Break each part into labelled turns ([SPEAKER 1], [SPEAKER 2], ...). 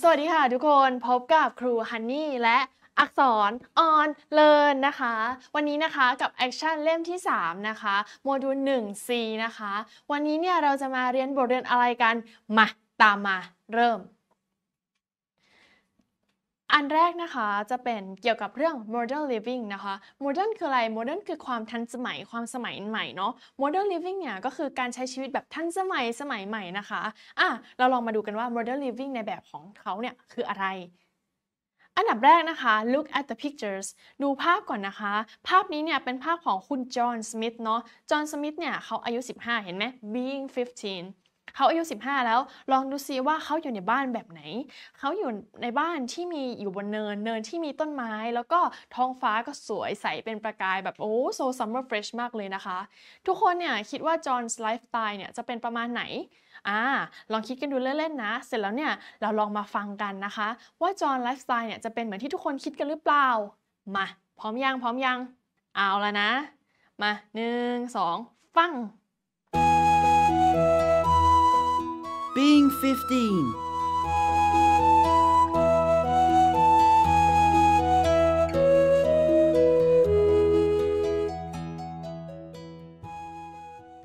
[SPEAKER 1] สวัสดีค่ะทุกคนพบกับครูฮันนี่และอักษรออนเลินนะคะ วันนี้นะคะกับแอคชั่นเล่มที่ 3 นะคะ โมดูล 1C นะคะ วันนี้เนี่ย เราจะมาเรียนบทเรียนอะไรกัน มาตามมาเริ่มอันแรกนะคะ จะเป็นเกี่ยวกับเรื่อง modern living นะคะ modern คืออะไร modern คือความทันสมัยความสมัยใหม่เนาะ modern living เนี่ยก็คือการใช้ชีวิตแบบทันสมัยสมัยใหม่นะคะอ่ะเราลองมาดูกันว่า modern living ในแบบของเขาเนี่ยคืออะไร อันดับแรกนะคะ look at the pictures ดูภาพก่อนนะคะ ภาพนี้เนี่ยเป็นภาพของคุณจอห์นสมิธเนาะจอห์นสมิธเนี่ยเขาอายุ 15 เห็นไหม being 15เขาอายุ15 แล้วลองดูซิว่าเขาอยู่ในบ้านแบบไหนเขาอยู่ในบ้านที่มีอยู่บนเนินเนินที่มีต้นไม้ แล้วก็ท้องฟ้าก็สวยใสเป็นประกายแบบโอ้โซซัมเมอร์เฟรชมากเลยนะคะ ทุกคนเนี่ยคิดว่าจอห์นไลฟ์สไตล์เนี่ยจะเป็นประมาณไหนอ่าลองคิดกันดูเล่นๆนะ เสร็จแล้วเนี่ยเราลองมาฟังกันนะคะ ว่าจอห์นไลฟ์สไตล์เนี่ยจะเป็นเหมือนที่ทุกคนคิดกันหรือเปล่ามา พร้อมยังพร้อมยัง เอาละนะมาหนึ่งสองฟัง
[SPEAKER 2] being 15.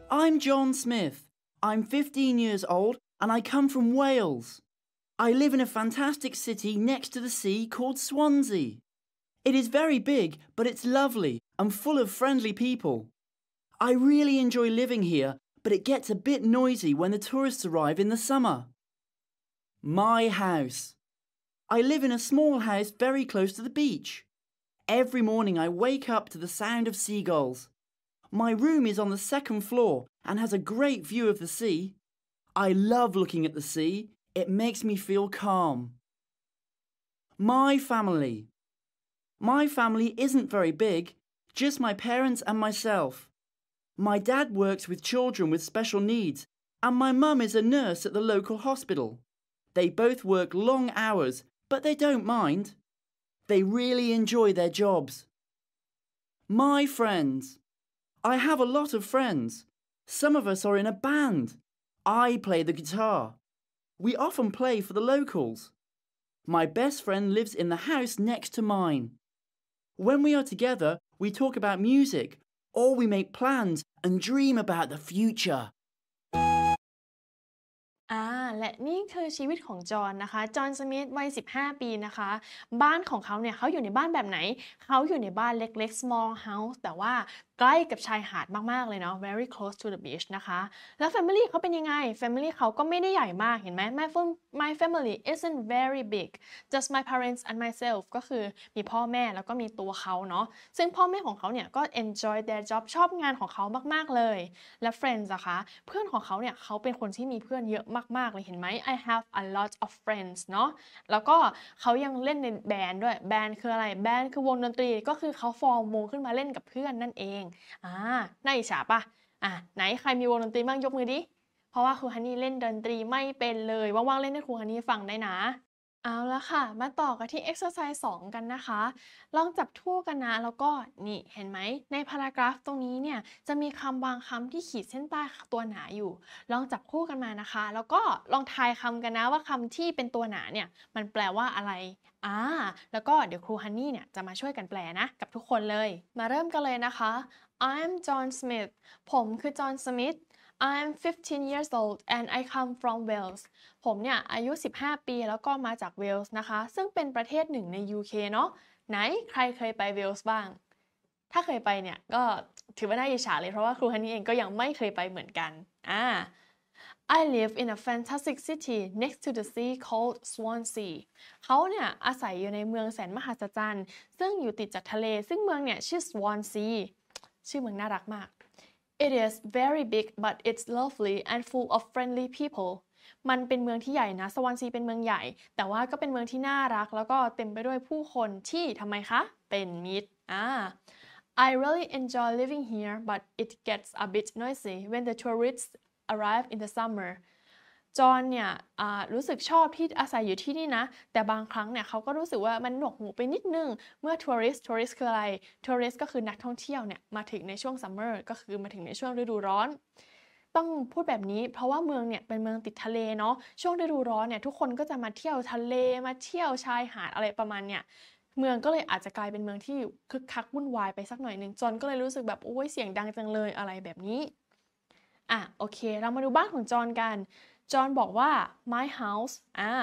[SPEAKER 2] I'm John Smith. I'm 15 years old and I come from Wales. I live in a fantastic city next to the sea called Swansea. It is very big, but it's lovely and full of friendly people. I really enjoy living here but it gets a bit noisy when the tourists arrive in the summer. My house. I live in a small house very close to the beach. Every morning I wake up to the sound of seagulls. My room is on the second floor and has a great view of the sea. I love looking at the sea. It makes me feel calm. My family. My family isn't very big, just my parents and myself. My dad works with children with special needs, and my mum is a nurse at the local hospital. They both work long hours, but they don't mind. They really enjoy their jobs. My friends. I have a lot of friends. Some of us are in a band. I play the guitar. We often play for the locals. My best friend lives in the house next to mine. When we are together, we talk about music, or we make plans and dream about the future.
[SPEAKER 1] อาและนี่คือชีวิตของจอห์นนะคะ จอห์นสมิธวัย 15 ปีนะคะ บ้านของเขาเนี่ยเขาอยู่ในบ้านแบบไหน เขาอยู่ในบ้านเล็กๆ small house แต่ว่าใกล้กับชายหาดมากๆเลยเนาะ very close to the beach นะคะ แล้ว Family เขาเป็นยังไง Family เขาก็ไม่ได้ใหญ่มากเห็นไหม my my family isn't very big just my parents and myself ก็คือมีพ่อแม่แล้วก็มีตัวเขาเนาะ ซึ่งพ่อแม่ของเขาเนี่ยก็ enjoy their job ชอบงานของเขามากๆ เลย และ friends นะคะ เพื่อนของเขาเนี่ยเขาเป็นคนที่มีเพื่อนเยอะมากๆ เลยเห็นไหม I have a lot of friends เนาะแล้วก็เขายังเล่นในแบนด์ด้วย แบนด์คืออะไร แบนด์คือวงดนตรีก็คือเขาฟอร์มวงขึ้นมาเล่นกับเพื่อนนั่นเอง อ่า น่าอิจฉาปะอ่ะ ไหนใครมีวงดนตรีบ้างยกมือดิ เพราะว่าครูฮันนี่เล่นดนตรีไม่เป็นเลยว่าง ๆ เล่นให้ครูฮันนี่ฟังได้นะเอาละค่ะ มาต่อกันที่ exercise 2 กันนะคะ ลองจับทู่กันนะ แล้วก็ นี่เห็นไหม ในพารากราฟตรงนี้เนี่ยจะมีคำบางคำที่ขีดเส้นใต้ตัวหนาอยู่ ลองจับคู่กันมานะคะ แล้วก็ลองทายคำกันนะว่าคำที่เป็นตัวหนาเนี่ยมันแปลว่าอะไรอ่าแล้วก็เดี๋ยวครูฮันนี่เนี่ยจะมาช่วยกันแปลนะ กับทุกคนเลย มาเริ่มกันเลยนะคะ I'm John Smith ผมคือ John Smith I'm 15 years old and I come from Wales ผมเนี่ยอายุ 15 ปีแล้วก็มาจากเวลส์นะคะซึ่งเป็นประเทศหนึ่งใน UK เนาะไหนใครเคยไปเวลส์บ้าง ถ้าเคยไปเนี่ย ก็ถือว่าน่าอิจฉาเลยเพราะว่าครูฮันนี่เองก็ยังไม่เคยไปเหมือนกันอ่า I live in a fantastic city next to the sea called Swansea เขาเนี่ยอาศัยอยู่ในเมืองแสนมหัศจรรย์ ซึ่งอยู่ติดจากทะเลซึ่งเมืองเนี่ยชื่อ Swansea ชื่อเมืองน่ารักมาก It is very big but it's lovely and full of friendly people มันเป็นเมืองที่ใหญ่นะสวอนซีเป็นเมืองใหญ่แต่ว่าก็เป็นเมืองที่น่ารักแล้วก็เต็มไปด้วยผู้คนที่ทำไมคะเป็นมิตรอ่า I really enjoy living here but it gets a bit noisy when the tourists arrive in the summer จอน เนี่ยรู้สึกชอบที่อาศัยอยู่ที่นี่นะแต่บางครั้งเนี่ยเขาก็รู้สึกว่ามันหนวกหูไป นิดนึง เมื่อทัวริสทัวริสคืออะไรทัวริสก็คือนักท่องเที่ยวเนี่ยมาถึงในช่วงซัมเมอร์ก็คือมาถึงในช่วงฤดูร้อน ต้องพูดแบบนี้เพราะว่าเมืองเนี่ยเป็นเมืองติดทะเลเนาะช่วงฤดูร้อนเนี่ยทุกคนก็จะมาเที่ยวทะเลมาเที่ยวชายหาดอะไรประมาณเนี่ยเมืองก็เลยอาจจะกลายเป็นเมืองที่คึกคักวุ่นวายไปสักหน่อยหนึ่งจอนก็เลยรู้สึกแบบโอ้ยเสียงดังจังเลยอะไรแบบนี้อ่ะโอเค เรามาดูบ้านของจอนกันจอห์นบอกว่า my house อ่า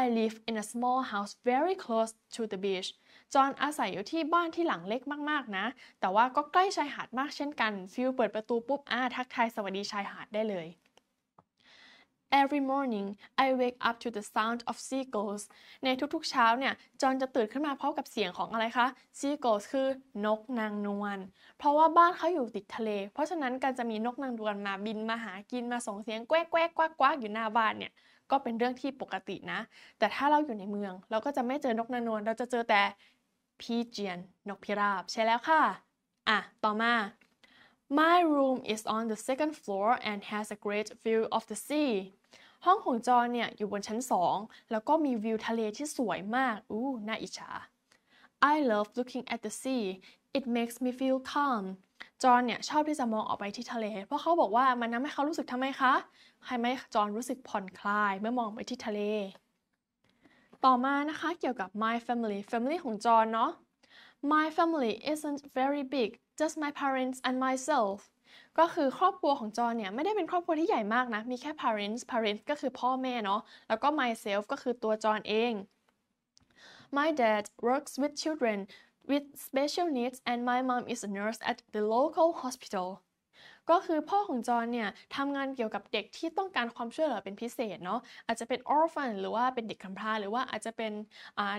[SPEAKER 1] I live in a small house very close to the beach จอห์นอาศัยอยู่ที่บ้านที่หลังเล็กมากๆนะ แต่ว่าก็ใกล้ชายหาดมากเช่นกันฟิลเปิดประตูปุ๊บอ่าทักทายสวัสดีชายหาดได้เลย Every morning I wake up to the sound of seagulls ในทุกๆเช้าเนี่ย จอนจะตื่นขึ้นมาพร้อมกับเสียงของอะไรคะ seagulls คือ นกนางนวล เพราะว่าบ้านเขาอยู่ติดทะเล เพราะฉะนั้นการจะมีนกนางนวลมาบินมาหากินมาส่งเสียงแกล้งแกล้กกวกอยู่หน้าบ้านเนี่ย ก็เป็นเรื่องที่ปกตินะ แต่ถ้าเราอยู่ในเมือง เราก็จะไม่เจอนกนางนวล เราจะเจอแต่พีเจียนนกพิราบใช่แล้วค่ะ อ่ะ ต่อมา My room is on the second floor and has a great view of the sea. ห้องของจอเนี่ยอยู่บนชั้น2 แล้วก็มีวิวทะเลที่สวยมากอู้น่าอิจฉา I love looking at the sea it makes me feel calm จอนเนี่ยชอบที่จะมองออกไปที่ทะเล เพราะเขาบอกว่ามันทำให้เขารู้สึกทำไมคะให้ไหมจอนรู้สึกผ่อนคลายเมื่อมองไปที่ทะเล ต่อมานะคะเกี่ยวกับ my family family ของจอนเนาะ my family isn't very big just my parents and myself ก็คือครอบครัวของจอเนี่ยไม่ได้เป็นครอบครัวที่ใหญ่มากนะ มีแค่ parents parents ก็คือพ่อแม่เนาะแล้วก็ myself ก็คือตัวจอนเอง My dad works with children with special needs and my mom is a nurse at the local hospital ก็คือพ่อของจอนเนี่ยทำงานเกี่ยวกับเด็กที่ต้องการความช่วยเหลือเป็นพิเศษเนาะอาจจะเป็นออร์ฟันหรือว่าเป็นเด็กกำพร้าหรือว่าอาจจะเป็น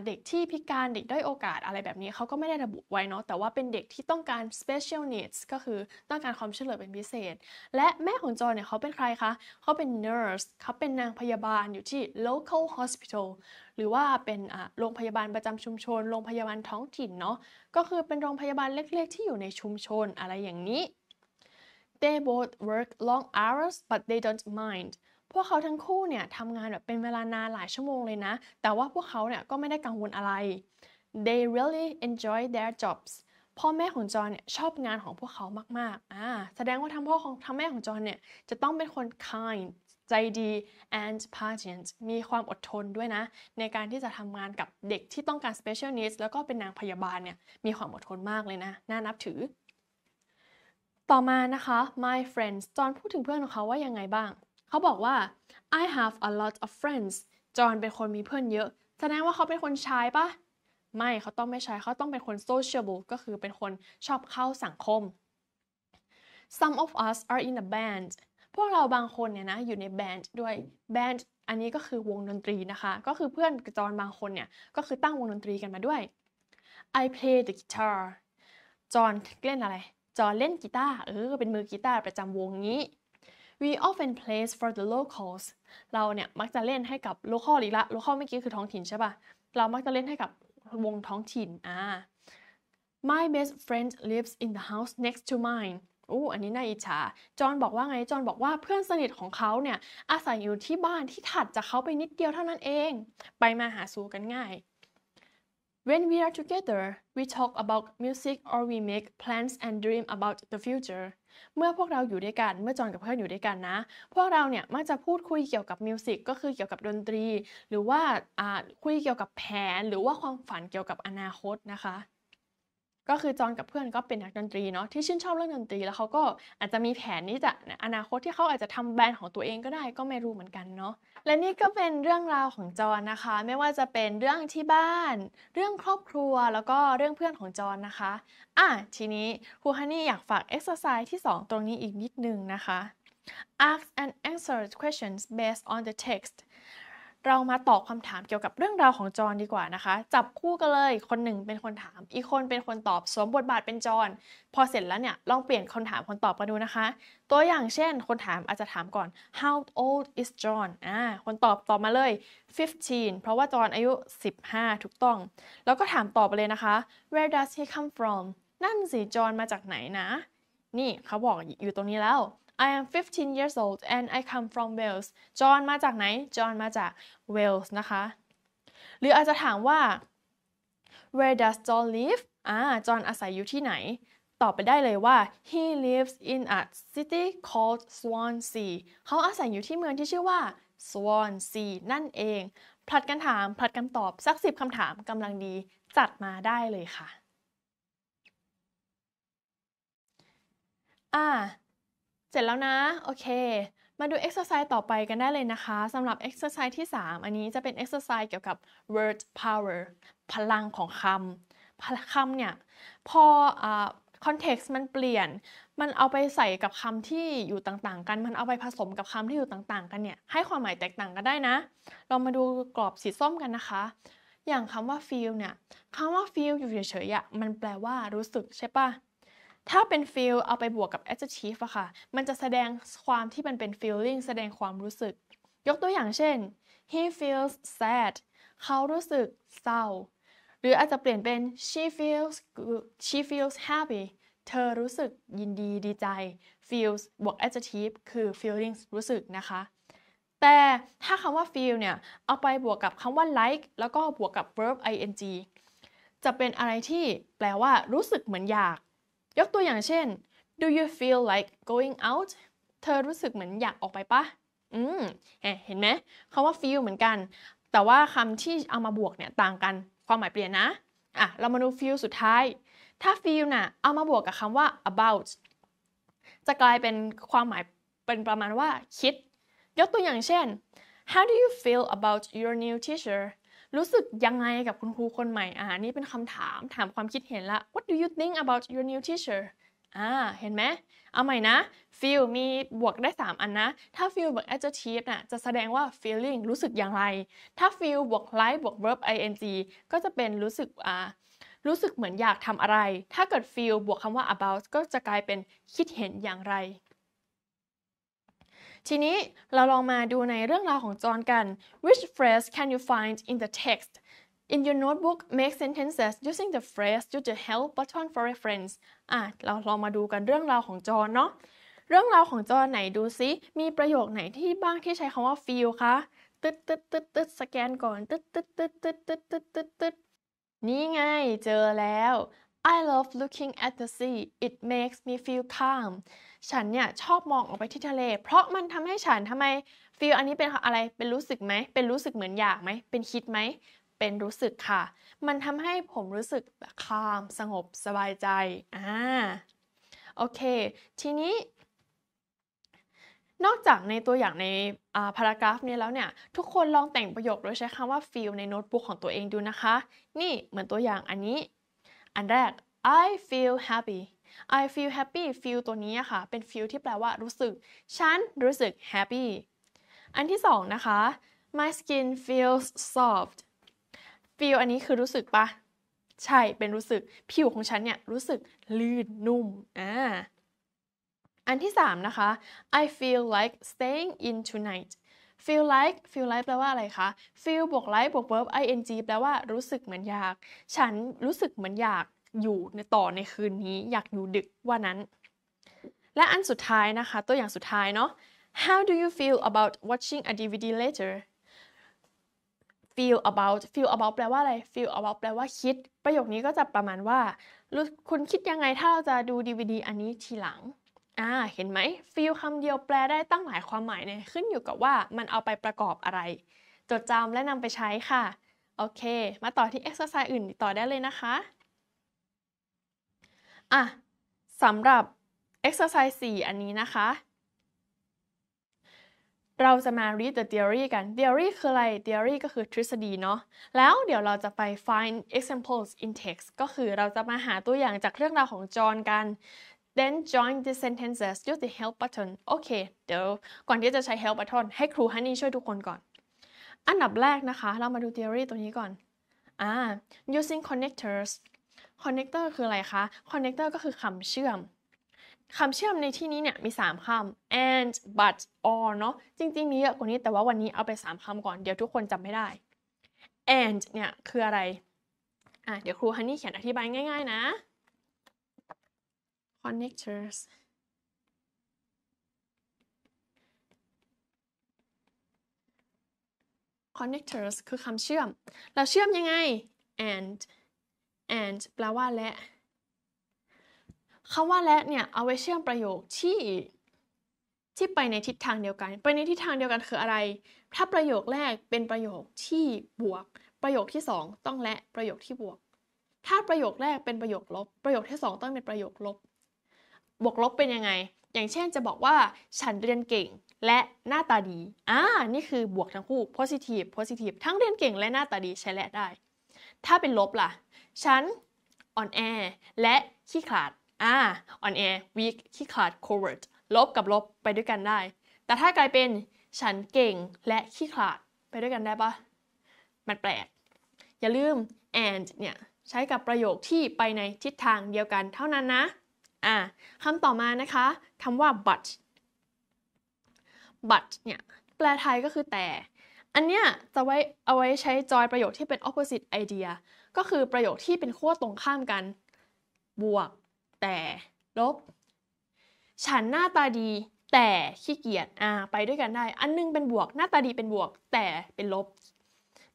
[SPEAKER 1] เด็กที่พิการเด็กด้อยโอกาสอะไรแบบนี้เขาก็ไม่ได้ระบุไว้เนาะแต่ว่าเป็นเด็กที่ต้องการ special needs ก็คือต้องการความช่วยเหลือเป็นพิเศษ และแม่ของจอนเนี่ยเขาเป็นใครคะเขาเป็น nurse เขาเป็นนางพยาบาลอยู่ที่ local hospital หรือว่าเป็นโรงพยาบาลประจำชุมชนโรงพยาบาลท้องถิ่นเนาะก็คือเป็นโรงพยาบาลเล็ก ๆ ที่อยู่ในชุมชนอะไรอย่างนี้ They both work long hours but they don't mind พวกเขาทั้งคู่เนี่ยทำงานแบบเป็นเวลานานหลายชั่วโมงเลยนะ แต่ว่าพวกเขาเนี่ยก็ไม่ได้กังวลอะไร They really enjoy their jobs พ่อแม่ของจอนเนี่ยชอบงานของพวกเขามากๆ อ่า แสดงว่าทั้งพ่อของทั้งแม่ของจอนเนี่ยจะต้องเป็นคน kind ใจดี and patient มีความอดทนด้วยนะ ในการที่จะทำงานกับเด็กที่ต้องการ special needs แล้วก็เป็นนางพยาบาลเนี่ยมีความอดทนมากเลยนะ น่านับถือต่อมานะคะ my friends จอห์นพูดถึงเพื่อนของเขาว่ายังไงบ้าง เขาบอกว่า I have a lot of friends จอห์นเป็นคนมีเพื่อนเยอะ แสดงว่าเขาเป็นคนชายปะไม่เขาต้องไม่ใช่ เขาต้องเป็นคน sociable ก็คือเป็นคนชอบเข้าสังคม Some of us are in a band พวกเราบางคนเนี่ยนะอยู่ในแบนด์ด้วยแบนด์อันนี้ก็คือวงดนตรีนะคะ ก็คือเพื่อนจอนบางคนเนี่ยก็คือตั้งวงดนตรีกันมาด้วย I play the guitar จอนเล่นอะไรจอเล่นกีตาร์เออเป็นมือกีตาร์ประจำวงนี้ we often plays for the locals เราเนี่ยมักจะเล่นให้กับ local อีกละ local เมื่อกี้คือท้องถิ่นใช่ปะ่ะ เรามักจะเล่นให้กับวงท้องถิ่น อ่า my best friend lives in the house next to mine อู้อันนี้น่าอิจฉาจอนบอกว่าไง จอนบอกว่าเพื่อนสนิทของเขาเนี่ยอาศัยอยู่ที่บ้านที่ถัดจากเขาไปนิดเดียวเท่านั้นเอง ไปมาหาสู่กันง่าย When we are together, we talk about music or we make plans and dream about the future. เมื่อพวกเราอยู่ด้วยกัน เมื่อจอนกับเพื่อนอยู่ด้วยกันนะ พวกเราเนี่ยมักจะพูดคุยเกี่ยวกับมิวสิกก็คือเกี่ยวกับดนตรี หรือว่าคุยเกี่ยวกับแผน หรือว่าความฝันเกี่ยวกับอนาคตนะคะก็คือจอนกับเพื่อนก็เป็นนักดนตรีเนาะที่ชื่นชอบเรื่องดนตรีแล้วเขาก็อาจจะมีแผนนี้จะอนาคตที่เขาอาจจะทำแบรนด์ของตัวเองก็ได้ก็ไม่รู้เหมือนกันเนาะและนี่ก็เป็นเรื่องราวของจอนนะคะ ไม่ว่าจะเป็นเรื่องที่บ้าน เรื่องครอบครัวแล้วก็เรื่องเพื่อนของจอนนะคะอ่ะทีนี้ครูฮันนี่อยากฝากเอ็กซ์ไซส์ที่ 2 ตรงนี้อีกนิดนึงนะคะ ask and answer questions based on the text เรามาตอบคำถามเกี่ยวกับเรื่องราวของจอนดีกว่านะคะ จับคู่กันเลย คนหนึ่งเป็นคนถาม อีกคนเป็นคนตอบสวมบทบาทเป็นจอนพอเสร็จแล้วเนี่ยลองเปลี่ยนคนถามคนตอบกันดูนะคะ ตัวอย่างเช่น คนถามอาจจะถามก่อน how old is John อ่าคนตอบตอบมาเลย 15 เพราะว่าจอนอายุ 15ถูกต้อง แล้วก็ถามตอบไปเลยนะคะ where does he come from นั่นสิจอนมาจากไหนนะ นี่เขาบอกอยู่ตรงนี้แล้ว I am 15 years old and I come from Wales จอห์นมาจากไหน จอห์นมาจาก Wales นะคะ หรืออาจจะถามว่า Where does John live อ่าจอห์นอาศัยอยู่ที่ไหน ตอบไปได้เลยว่า he lives in a city called Swansea เขาอาศัยอยู่ที่เมืองที่ชื่อว่า Swansea นั่นเองผลัดกันถามผลัดกันตอบ สักสิบคำถามกำลังดี จัดมาได้เลยค่ะอ่าสร็จแล้วนะ โอเคมาดู exercise ต่อไปกันได้เลยนะคะสำหรับ exercise ที่ 3 อันนี้จะเป็น exercise เกี่ยวกับ word power พลังของคำคำเนี่ยพออ context มันเปลี่ยน มันเอาไปใส่กับคำที่อยู่ต่าง ๆ กันมันเอาไปผสมกับคำที่อยู่ต่าง ๆ กันเนี่ยให้ความหมายแตกต่างกันได้นะ เรามาดูกรอบสีส้มกันนะคะ อย่างคำว่า feel เนี่ยคำว่า feel อยู่เฉยๆมันแปลว่ารู้สึกใช่ปะถ้าเป็น feel เอาไปบวกกับ adjective อะค่ะ มันจะแสดงความที่มันเป็น feeling แสดงความรู้สึก ยกตัวอย่างเช่น he feels sad เขารู้สึกเศร้า หรืออาจจะเปลี่ยนเป็น she feels good she feels happy เธอรู้สึกยินดีดีใจ feels บวก adjective คือ feelings รู้สึกนะคะ แต่ถ้าคำว่า feel เนี่ย เอาไปบวกกับคำว่า like แล้วก็บวกกับ verb ing จะเป็นอะไรที่แปลว่ารู้สึกเหมือนอยากยกตัวอย่างเช่น do you feel like going out เธอรู้สึกเหมือนอยากออกไปปะอืม เห็นไหมคาว่า feel เหมือนกัน แต่ว่าคำที่เอามาบวกเนี่ยต่างกัน ความหมายเปลี่ยนนะ อ่ะ เรามาดู feel สุดท้าย ถ้า feel น่ะเอามาบวกกับคำว่า about จะกลายเป็นความหมายเป็นประมาณว่าคิด ยกตัวอย่างเช่น how do you feel about your new teacher รู้สึกยังไงกับคุณครูคนใหม่ อ่านี่เป็นคำถามถามความคิดเห็นละ What do you think about your new teacher อ่า เห็นไหม เอาใหม่นะ feel มีบวกได้ 3 อันนะ ถ้า feel บวก adjective นะ่ะจะแสดงว่า feeling รู้สึกอย่างไร ถ้า feel บวก like บวก verb ing ก็จะเป็นรู้สึก อ่า รู้สึกเหมือนอยากทำอะไร ถ้าเกิด feel บวกคำว่า about ก็จะกลายเป็นคิดเห็นอย่างไรทีนี้เราลองมาดูในเรื่องราวของจอ์นกัน which phrase can you find in the text in your notebook make sentences using the phrase use the help button for reference อ่ะเราลองมาดูกันเรื่องราวของจอ์นเนาะ เรื่องราวของจอ์นไหนดูซิ มีประโยคไหนที่บ้างที่ใช้คำว่า feel คะ ตึ๊ดตึ๊ดตึ๊ดตึ๊ดสแกนก่อน ตึ๊ดตึ๊ดตึ๊ดตึ๊ดตึ๊ดตึ๊ดตึ๊ดตึ๊ดนี่ไงเจอแล้ว I love looking at the sea. It makes me feel calm. ฉันเนี่ยชอบมองออกไปที่ทะเล เพราะมันทำให้ฉันทำไมฟีลอันนี้เป็นอะไร เป็นรู้สึกไหม เป็นรู้สึกเหมือนอยากไหมเป็นคิดไหมเป็นรู้สึกค่ะ มันทำให้ผมรู้สึกคามสงบ สบายใจ อ่า โอเค ทีนี้ นอกจากในตัวอย่างในพารากราฟนี้แล้วเนี่ย ทุกคนลองแต่งประโยคโดยใช้คำว่า feel ในโน้ตบุ๊กของตัวเองดูนะคะ นี่เหมือนตัวอย่างอันนี้ อันแรก I feel happy I feel happy feel ตัวนี้ค่ะเป็น feel ที่แปลว่ารู้สึก ฉันรู้สึก happy อันที่สองนะคะ my skin feels soft feel อันนี้คือรู้สึกปะใช่เป็นรู้สึก ผิวของฉันเนี่ยรู้สึกลื่นนุ่มอ่าอันที่สามนะคะ I feel like staying in tonight feel like feel like แปลว่าอะไรคะ feel บวก like บวก verb ing แปลว่ารู้สึกเหมือนอยาก ฉันรู้สึกเหมือนอยากอยู่ในต่อในคืนนี้อยากอยู่ดึกว่านั้น และอันสุดท้ายนะคะ ตัวอย่างสุดท้ายเนาะ how do you feel about watching a DVD later feel about feel about แปลว่าอะไร feel about แปลว่าคิด ประโยคนี้ก็จะประมาณว่า คุณคิดยังไงถ้าเราจะดู DVD อันนี้ทีหลัง อ่า เห็นไหม feel คำเดียวแปลได้ตั้งหลายความหมายเนี่ย ขึ้นอยู่กับว่ามันเอาไปประกอบอะไร จดจำและนำไปใช้ค่ะโอเค มาต่อที่ exercise อื่นต่อได้เลยนะคะอ่ะ สำหรับ exercise 4 อันนี้นะคะ เราจะมา read the theory กัน theory คืออะไร theory ก็คือทฤษฎีเนาะแล้วเดี๋ยวเราจะไป find examples in text ก็คือเราจะมาหาตัวอย่างจากเรื่องราวของจอห์นกัน then join the sentences use the help button โอเค เดี๋ยว ก่อนที่จะใช้ help button ให้ครูฮันนี่ช่วยทุกคนก่อน อันดับแรกนะคะ เรามาดู theory ตัวนี้ก่อนอ่า using connectors คอนเนคเตอร์คืออะไรคะคอนเนคเตอร์ก็คือคำเชื่อมคำเชื่อมในที่นี้เนี่ยมี 3คำ and but or เนาะจริงๆมีเยอะกว่านี้แต่ว่าวันนี้เอาไป 3คำก่อนเดี๋ยวทุกคนจำไม่ได้ and เนี่ยคืออะไรอ่ะเดี๋ยวครูฮันนี่เขียนอธิบายง่าย ๆ นะ connectors connectors คือคำเชื่อม แล้วเชื่อมยังไง and and แปลว่าและคำว่าและเนี่ยเอาไว้เชื่อมประโยคที่ ที่ไปในทิศทางเดียวกัน ไปในทิศทางเดียวกันคืออะไร ถ้าประโยคแรกเป็นประโยคที่บวก ประโยคที่ 2 ต้องและประโยคที่บวก ถ้าประโยคแรกเป็นประโยคลบ ประโยคที่ 2 ต้องเป็นประโยคลบ บวกลบเป็นยังไง อย่างเช่นจะบอกว่า ฉันเรียนเก่ง และหน้าตาดีอ่านี่คือบวกทั้งคู่ positive positive ทั้งเรียนเก่ง และหน้าตาดีใช้และได้ ถ้าเป็นลบล่ะฉันอ่อนแอและ ขี้ขลาด อ่าอ่อนแอ weak ขี้ขลาด coward ลบกับลบไปด้วยกันได้ แต่ถ้ากลายเป็นฉันเก่งและ ขี้ขลาด ไปด้วยกันได้ปะมันแปลก อย่าลืม and เนี่ย ใช้กับประโยคที่ไปในทิศทางเดียวกันเท่านั้นนะ อ่า คำต่อมานะคะ คำว่า but but เนี่ยแปลไทยก็คือแต่ อันเนี้ยจะไว้เอาไว้ใช้จอยประโยคที่เป็น opposite idea ก็คือประโยคที่เป็นขั้วตรงข้ามกัน บวก แต่ ลบ ฉันหน้าตาดี แต่ขี้เกียจ อ่า ไปด้วยกันได้ อันนึงเป็นบวก หน้าตาดีเป็นบวก แต่เป็นลบ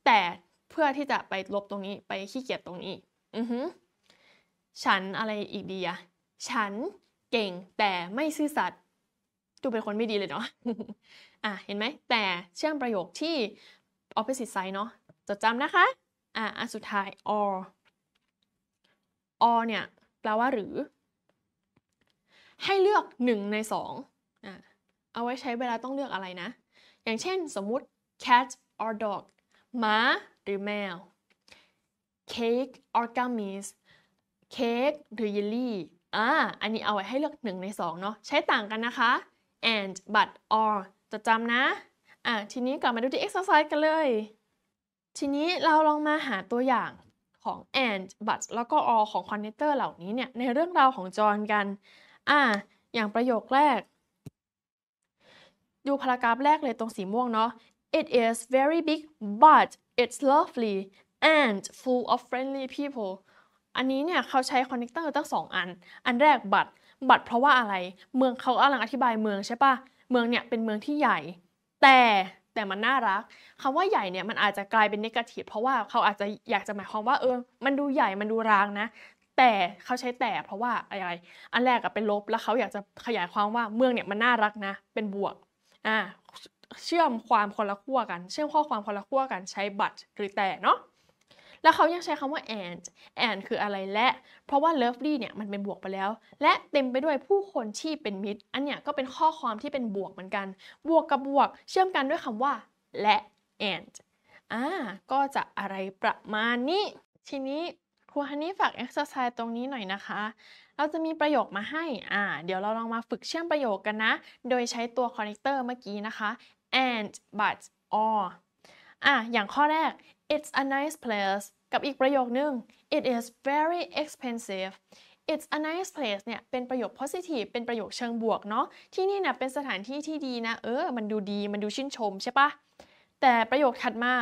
[SPEAKER 1] แต่เพื่อที่จะไปลบตรงนี้ ไปขี้เกียจตรงนี้ อือหือ ฉันอะไรอีกดีอะฉันเก่งแต่ไม่ซื่อสัตย์ดูเป็นคนไม่ดีเลยเนาะ อ่ะเห็นไหม แต่เชื่อมประโยคที่ opposite side เนาะ จดจำนะคะอ่ะอันสุดท้าย or or เนี่ยแปลว่าหรือ ให้เลือก 1 ใน2อ่ะเอาไว้ใช้เวลาต้องเลือกอะไรนะ อย่างเช่น สมมุติ cat or dog หมา หรือแมว cake or gummies เค้กหรือเยลลี่อ่ะอันนี้เอาไว้ให้เลือก 1 ใน 2 เนาะใช้ต่างกันนะคะ and but or จะจำนะ อ่ะ ทีนี้กลับมาดูที่ exercise กันเลยทีนี้เราลองมาหาตัวอย่างของ and but แล้วก็ or ของคนเน n เตอร์เหล่านี้เนี่ยในเรื่องราวของจอรกัน อ่า อย่างประโยคแรก ดูพารากราฟแรกเลยตรงสีม่วงเนาะ it is very big but it's lovely and full of friendly people อันนี้เนี่ยเขาใช้คอนเนคเตอร์ตั้งสองอัน อันแรกบัตรบัตรเพราะว่าอะไร เมืองเขากำลังอธิบายเมืองใช่ปะเมืองเนี่ยเป็นเมืองที่ใหญ่ แต่แต่มันน่ารัก คำว่าใหญ่เนี่ยมันอาจจะกลายเป็นเนกาทีฟเพราะว่าเขาอาจจะอยากจะหมายความว่า เออ มันดูใหญ่ มันดูรางนะ แต่เขาใช้แต่เพราะว่าอะไร อันแรกกับเป็นลบ แล้วเขาอยากจะขยายความว่าเมืองเนี่ยมันน่ารักนะ เป็นบวก อ่า เชื่อมความคนละขั้วกัน เชื่อมข้อความคนละขั้วกันใช้บัตรหรือแต่เนาะแล้วเขายังใช้คำว่า and and คืออะไรและ เพราะว่า lovely เนี่ยมันเป็นบวกไปแล้ว และเต็มไปด้วยผู้คนที่เป็นมิตรอันเนี้ยก็เป็นข้อความที่เป็นบวกเหมือนกัน บวกกับบวก เชื่อมกันด้วยคำว่า และ and อ่าก็จะอะไรประมาณนี้ ทีนี้ ครูฮันนี่ฝาก exercise ตรงนี้หน่อยนะคะ เราจะมีประโยคมาให้อ่าเดี๋ยวเราลองมาฝึกเชื่อมประโยคกันนะ โดยใช้ตัว connector เมื่อกี้นะคะ and but or อ่ะอย่างข้อแรก it's a nice place กับอีกประโยคนึง it is very expensive it's a nice place เนี่ย เป็นประโยค positive เป็นประโยคเชิงบวก เนาะ ที่นี่เนี่ยเป็นสถานที่ที่ดีนะ เออ มันดูดี มันดูชื่นชมใช่ปะแต่ประโยคถัดมา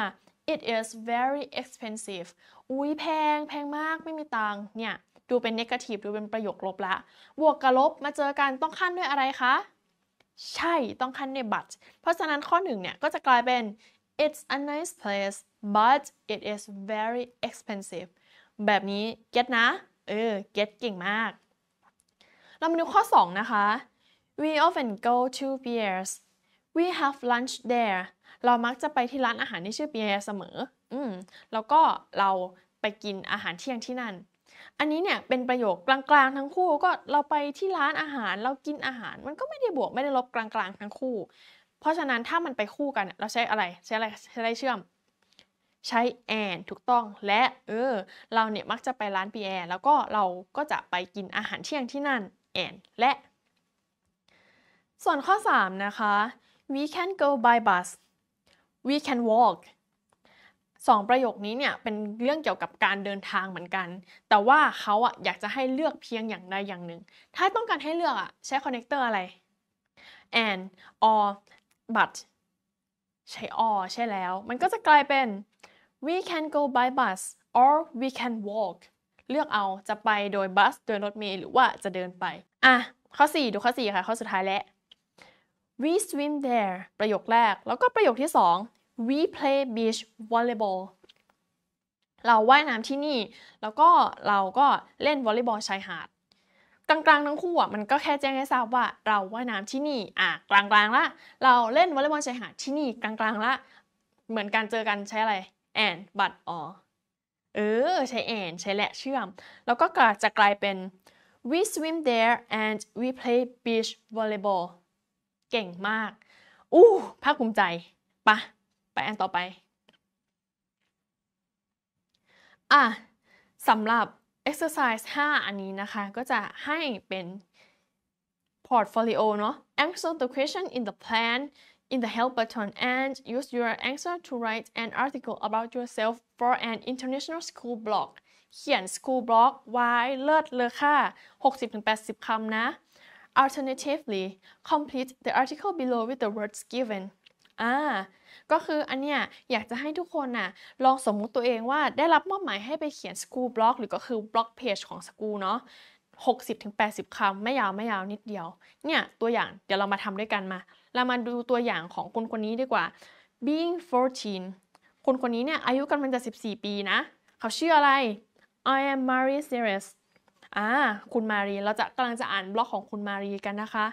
[SPEAKER 1] it is very expensive อุ้ยแพง แพงมาก ไม่มีตังเนี่ย ดูเป็น negative ดูเป็นประโยคลบละ บวกกับลบมาเจอกัน ต้องขั้นด้วยอะไรคะ ใช่ ต้องขั้นในบั but เพราะฉะนั้นข้อหนึ่งเนี่ย ก็จะกลายเป็น it's a nice place but it is very expensive แบบนี้ get นะ เออ get เก่งมาก เรามาดูข้อ 2 นะคะ we often go to p i e r s we have lunch there เรามักจะไปที่ร้านอาหารที่ชื่อ Pierre เสมอ อืม แล้วก็เราไปกินอาหารเที่ยงที่นั่น อันนี้เนี่ยเป็นประโยคกลางๆทั้งคู่ก็เราไปที่ร้านอาหารเรากินอาหาร มันก็ไม่ได้บวกไม่ได้ลบกลางๆทั้งคู่ เพราะฉะนั้นถ้ามันไปคู่กัน เราใช้อะไร ใช้อะไรใช้อะไรเชื่อมใช้แอนถูกต้องและ เออ เราเนี่ยมักจะไปร้านปีแอแล้วก็เราก็จะไปกินอาหารเที่ยงที่นั่นแอนและ ส่วนข้อ 3 นะคะ we can go by bus we can walk สองประโยคนี้เนี่ย เป็นเรื่องเกี่ยวกับการเดินทางเหมือนกัน แต่ว่าเขาอะอยากจะให้เลือกเพียงอย่างใดอย่างหนึ่ง ถ้าต้องการให้เลือกอะใช้คอนเนคเตอร์อะไร and or but ใช้ or ใช่แล้ว มันก็จะกลายเป็น we can go by bus or we can walk เลือกเอาจะไปโดยบัสโดยรถเมล์หรือว่าจะเดินไป อ่ะ ข้อ 4 ดูข้อ 4 ค่ะ ข้อสุดท้ายแล้ว we swim there ประโยคแรก แล้วก็ประโยคที่ 2 we play beach volleyball เราว่ายน้ำที่นี่ แล้วก็เราก็เล่นวอลเลย์บอลชายหาด กลาง ๆ ทั้งคู่อ่ะมันก็แค่แจ้งให้ทราบว่าเราว่ายน้ำที่นี่ อ่ะ กลาง ๆ ละ เราเล่นวอลเลย์บอลชายหาดที่นี่กลางๆละ เหมือนการเจอกันใช้อะไร and but or เออ ใช้ and ใช้และเชื่อม แล้วก็กลจะกลายเป็น we swim there and we play beach volleyball เก่งมากอู้ภาคภูมิใจปะไปอันต่อไป อ่ะสำหรับ exercise 5อันนี้นะคะ ก็จะให้เป็น portfolio เนาะ answer the question in the plan in the Help button and use your answer to write an article about yourself for an international school blog เขียน school blog ไว้เลิศเลยค่ะ 60-80คำนะ Alternatively complete the article below with the words given อ่า ก็คืออันเนี้ยอยากจะให้ทุกคนน่ะลองสมมุติตัวเองว่าได้รับมอบหมายให้ไปเขียน school blog หรือก็คือ blog page ของ school เนาะ60-80 คำ ไม่ยาวไม่ยาวนิดเดียวเนี่ยตัวอย่างเดี๋ยวเรามาทำด้วยกันมา เรามาดูตัวอย่างของคนคนนี้ดีกว่า being 14คนคนนี้เนี่ยอายุกำลังจะ 14 ปี นะ เขาชื่ออะไร I am Marie Series อ่าคุณมารีเราจะกำลังจะอ่านบล็อกของคุณมารีกันนะคะ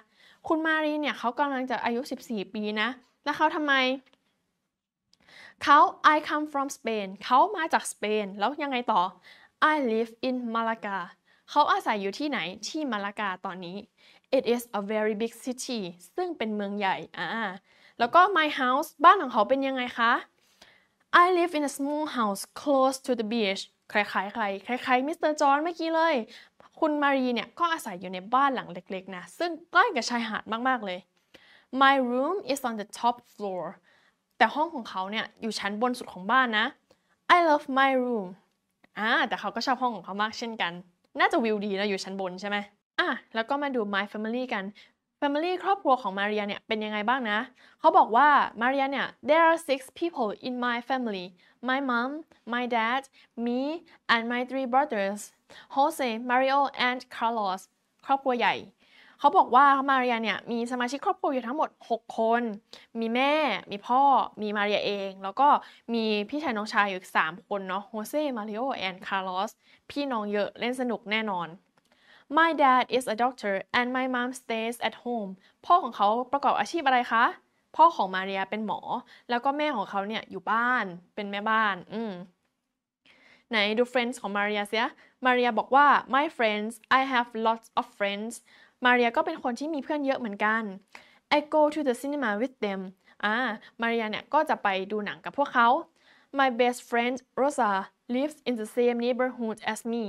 [SPEAKER 1] คุณมารีเนี่ยเขากำลังจะอายุ 14 ปี นะ แล้วเขาทำไมเขา I come from Spain เขามาจากสเปนแล้วยังไงต่อ I live in Malaga เขาอาศัยอยู่ที่ไหนที่มาลากาตอนนี้ it is a very big city ซึ่งเป็นเมืองใหญ่อ่าแล้วก็ my house บ้านของเขาเป็นยังไงคะ I live in a small house close to the beach คล้ายๆใคร คล้ายๆมิสเตอร์จอห์นเมื่อกี้เลย คุณมารีเนี่ยก็อาศัยอยู่ในบ้านหลังเล็ก ๆ นะ ซึ่งใกล้กับชายหาดมากๆเลย My room is on the top floor แต่ห้องของเขาเนี่ยอยู่ชั้นบนสุดของบ้านนะ I love my room อ่าแต่เขาก็ชอบห้องของเขามากเช่นกันน่าจะวิวดีนะอยู่ชั้นบนใช่ไหมอ่ะ แล้วก็มาดู My Family กัน Family ครอบครัวของมาเรียเนี่ยเป็นยังไงบ้างนะ เขาบอกว่ามาเรียเนี่ย there are six people in my family my mom my dad me and my three brothers Jose Mario and Carlos ครอบครัวใหญ่เขาบอกว่ามาเรียเนี่ยมีสมาชิกครอบครัวอยู่ทั้งหมด6คน มีแม่ มีพ่อ มีมาเรียเอง แล้วก็มีพี่ชายน้องชายอยู่3คนเนาะ โฮเซ่มาริโอแอนคาร์ลอส พี่น้องเยอะเล่นสนุกแน่นอน My dad is a doctor and my mom stays at home พ่อของเขาประกอบอาชีพอะไรคะ พ่อของมาเรียเป็นหมอ แล้วก็แม่ของเขาเนี่ยอยู่บ้านเป็นแม่บ้านอืมไหนดู friends ของมาเรียเสียมาเรียบอกว่า my friends I have lots of friends มาเรียก็เป็นคนที่มีเพื่อนเยอะเหมือนกัน I go to the cinema with them อ่ามาเรียเนี่ยก็จะไปดูหนังกับพวกเขา My best friend Rosa lives in the same neighborhood as me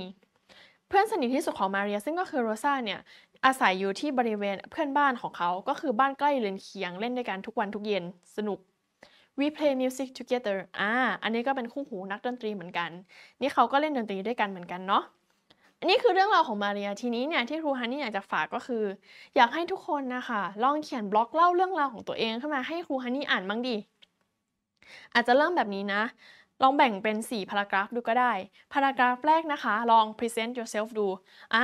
[SPEAKER 1] เพื่อนสนิทที่สุดของมาเรียซึ่งก็คือโรซาเนี่ยอาศัยอยู่ที่บริเวณเพื่อนบ้านของเขาก็คือบ้านใกล้เรือนเคียงเล่นด้วยกันทุกวันทุกเย็น สนุก we play music together อ่าอันนี้ก็เป็นคู่หูนักดนตรีเหมือนกัน นี่เขาก็เล่นดนตรีด้วยกันเหมือนกันเนาะนี่คือเรื่องราวของมาเรียทีนี้เนี่ย ที่ครูฮันนี่อยากจะฝากก็คือ อยากให้ทุกคนนะคะ ลองเขียนบล็อกเล่าเรื่องราวของตัวเองขึ้นมาให้ครูฮันนี่อ่านบ้างดี อาจจะเริ่มแบบนี้นะ ลองแบ่งเป็น 4พารากราฟดูก็ได้ พารากราฟแรกนะคะ ลอง present yourself ดูอ่า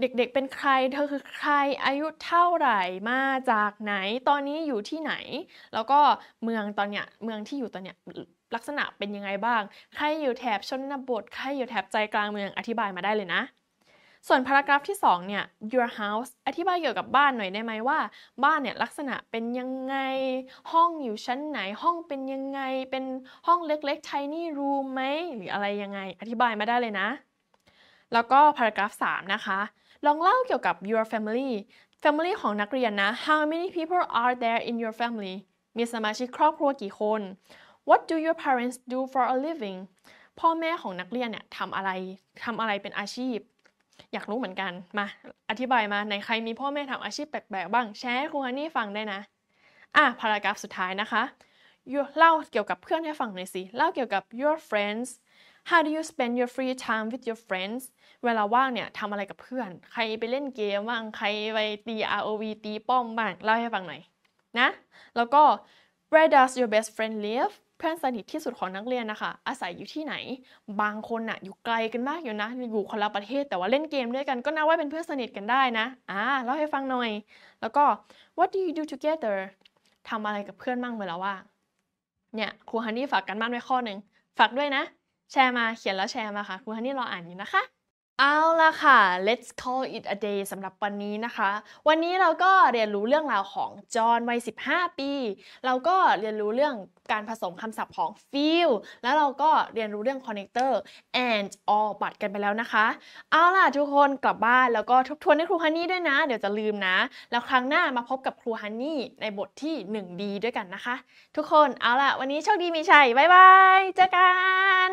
[SPEAKER 1] เด็กๆเป็นใคร เธอคือใครอายุเท่าไหร่มาจากไหนตอนนี้อยู่ที่ไหน แล้วก็เมืองตอนเนี้ยเมืองที่อยู่ตอนเนี้ยลักษณะเป็นยังไงบ้าง ใครอยู่แถบชนบทใครอยู่แถบใจกลางเมือง อธิบายมาได้เลยนะ ส่วนพารากราฟที่2เนี่ย your house อธิบายเกี่ยวกับบ้านหน่อยได้ไหมว่าบ้านเนี่ยลักษณะเป็นยังไง ห้องอยู่ชั้นไหน ห้องเป็นยังไง เป็นห้องเล็กๆ tiny room ไหมหรืออะไรยังไง อธิบายมาได้เลยนะ แล้วก็พารากราฟ3นะคะ ลองเล่าเกี่ยวกับ your family family ของนักเรียนนะ how many people are there in your family มีสมาชิกครอบครัวกี่คน What do your parents do for a living พ่อแม่ของนักเรียนเนี่ยทำอะไร ทำอะไรเป็นอาชีพ อยากรู้เหมือนกัน มา อธิบายมา ในใครมีพ่อแม่ทำอาชีพแปลกๆบ้าง แชร์ให้ครูฮันนี่ฟังได้นะ อ่ะพารากราฟสุดท้ายนะคะ y o u เล่าเกี่ยวกับเพื่อนให้ฟังหน่อยสิ เล่าเกี่ยวกับ your friends how do you spend your free time with your friends เวลาว่างเนี่ยทำอะไรกับเพื่อน ใครไปเล่นเกมบ้าง ใครไปตี ROV ตีป้อมบ้าง เล่าให้ฟังหน่อย นะ แล้วก็ where does your best friend live พื่อนสนิทที่สุดของนักเรียนนะคะ อาศัยอยู่ที่ไหน บางคนน่ะอยู่ไกลกันมากอยู่นะ อยู่คนละประเทศแต่ว่าเล่นเกมด้วยกันก็นับว่าเป็นเพื่อนสนิทกันได้นะอ่าเล่าให้ฟังหน่อย แล้วก็ what do you do together ทำอะไรกับเพื่อนบ้างเวลาว่า เนี่ย ครูฮันนี่ฝากกันบ้านไว้ข้อหนึ่งฝากด้วยนะ แชร์มาเขียนแล้วแชร์มาค่ะ ครูฮันนี่รออ่านอยู่นะคะเอาละค่ะ let's call it a day สำหรับวันนี้นะคะ วันนี้เราก็เรียนรู้เรื่องราวของจอห์นวัย15 ปี เราก็เรียนรู้เรื่องการผสมคำศัพท์ของ feel แล้วเราก็เรียนรู้เรื่อง connector and or ปัดกันไปแล้วนะคะ เอาล่ะทุกคนกลับบ้านแล้วก็ทบทวนให้ครูฮันนี่ด้วยนะเดี๋ยวจะลืมนะ แล้วครั้งหน้ามาพบกับครูฮันนี่ในบทที่ 1D ด้วยกันนะคะ ทุกคนเอาล่ะวันนี้โชคดีมีชัยบ๊ายบายเจอกัน